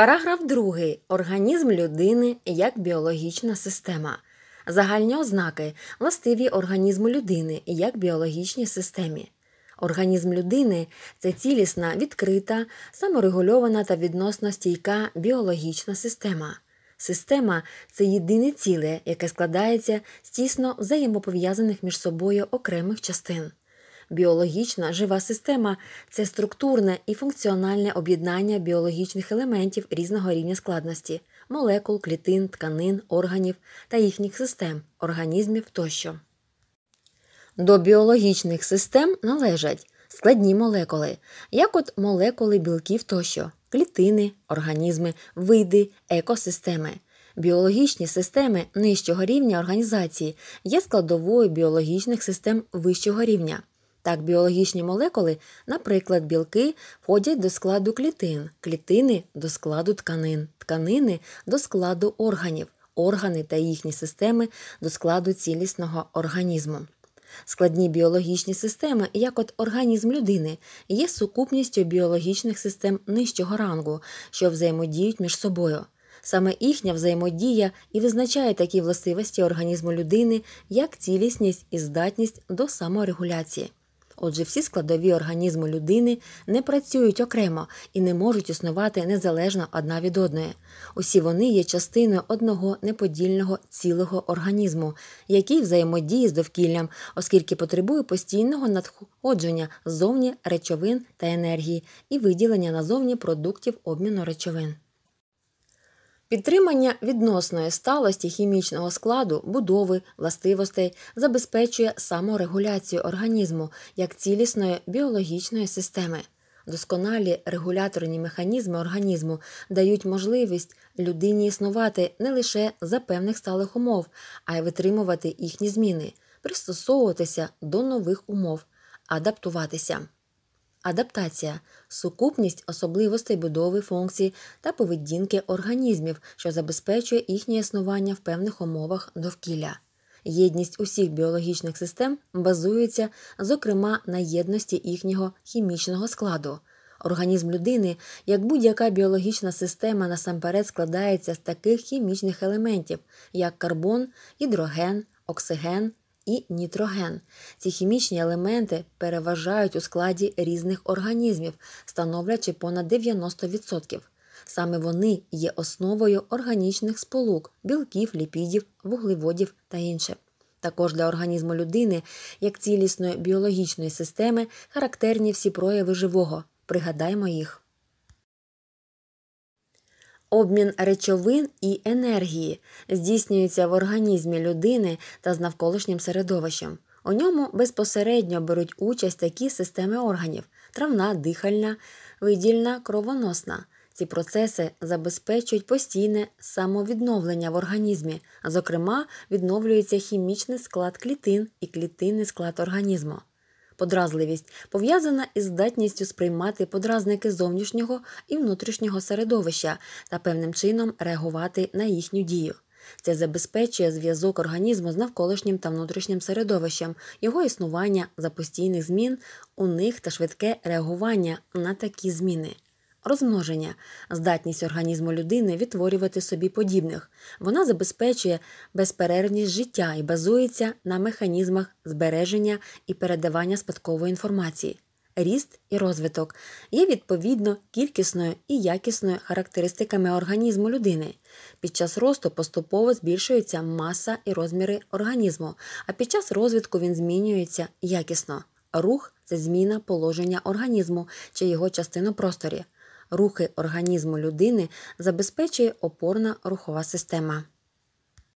Параграф 2. Організм людини як біологічна система. Загальні ознаки властиві організму людини як біологічній системі. Організм людини це цілісна, відкрита, саморегульована та відносно стійка біологічна система. Система це єдине ціле, яке складається з тісно взаємопов'язаних між собою окремих частин. Біологічна жива система це структурне і функціональне об'єднання біологічних елементів різного рівня складності молекул, клітин, тканин, органів та їхніх систем, організмів тощо. До біологічних систем належать складні молекули, як от молекули білків тощо, клітини, організми, види, екосистеми. Біологічні системи нижчого рівня організації є складовою біологічних систем вищого рівня. Так, біологічні молекули, наприклад, білки, входять до складу клітин, клітини до складу тканин, тканини до складу органів, органи та їхні системи до складу цілісного організму. Складні біологічні системи, як от організм людини, є сукупністю біологічних систем нижчого рангу, що взаємодіють між собою. Саме їхня взаємодія і визначає такі властивості організму людини, як цілісність і здатність до саморегуляції. Отже, всі складові організму людини не працюють окремо і не можуть існувати незалежно одна від одної. Усі вони є частиною одного неподільного цілого організму, який взаємодіє з довкіллям, оскільки потребує постійного надходження ззовні речовин та енергії і виділення назовні продуктів обміну речовин. Підтримання відносної сталості хімічного складу, будови, властивостей забезпечує саморегуляцію організму як цілісної біологічної системи. Досконалі регуляторні механізми організму дають можливість людині існувати не лише за певних сталих умов, а й витримувати їхні зміни, пристосовуватися до нових умов, адаптуватися. Адаптація сукупність особливостей будови функцій та поведінки організмів, що забезпечує їхнє існування в певних умовах довкілля. Єдність усіх біологічних систем базується, зокрема, на єдності їхнього хімічного складу. Організм людини, як будь-яка біологічна система, насамперед складається з таких хімічних елементів, як карбон, гідроген, оксиген, і нітроген. Ці хімічні елементи переважають у складі різних організмів, становлячи понад 90%. Саме вони є основою органічних сполук, білків, ліпідів, вуглеводів та інше. Також для організму людини, як цілісної біологічної системи, характерні всі прояви живого. Пригадаймо їх. Обмін речовин і енергії здійснюється в організмі людини та з навколишнім середовищем. У ньому безпосередньо беруть участь такі системи органів травна, дихальна, видільна, кровоносна. Ці процеси забезпечують постійне самовідновлення в організмі, зокрема, відновлюється хімічний склад клітин і клітинний склад організму. Подразливість пов'язана із здатністю сприймати подразники зовнішнього і внутрішнього середовища та певним чином реагувати на їхню дію. Це забезпечує зв'язок організму з навколишнім та внутрішнім середовищем, його існування за постійних змін у них та швидке реагування на такі зміни. Розмноження здатність організму людини відтворювати собі подібних. Вона забезпечує безперервність життя і базується на механізмах збереження і передавання спадкової інформації. Ріст і розвиток є відповідно кількісною і якісною характеристиками організму людини. Під час росту поступово збільшується маса і розміри організму, а під час розвитку він змінюється якісно. Рух це зміна положення організму чи його частину у просторі рухи організму людини забезпечує опорна рухова система.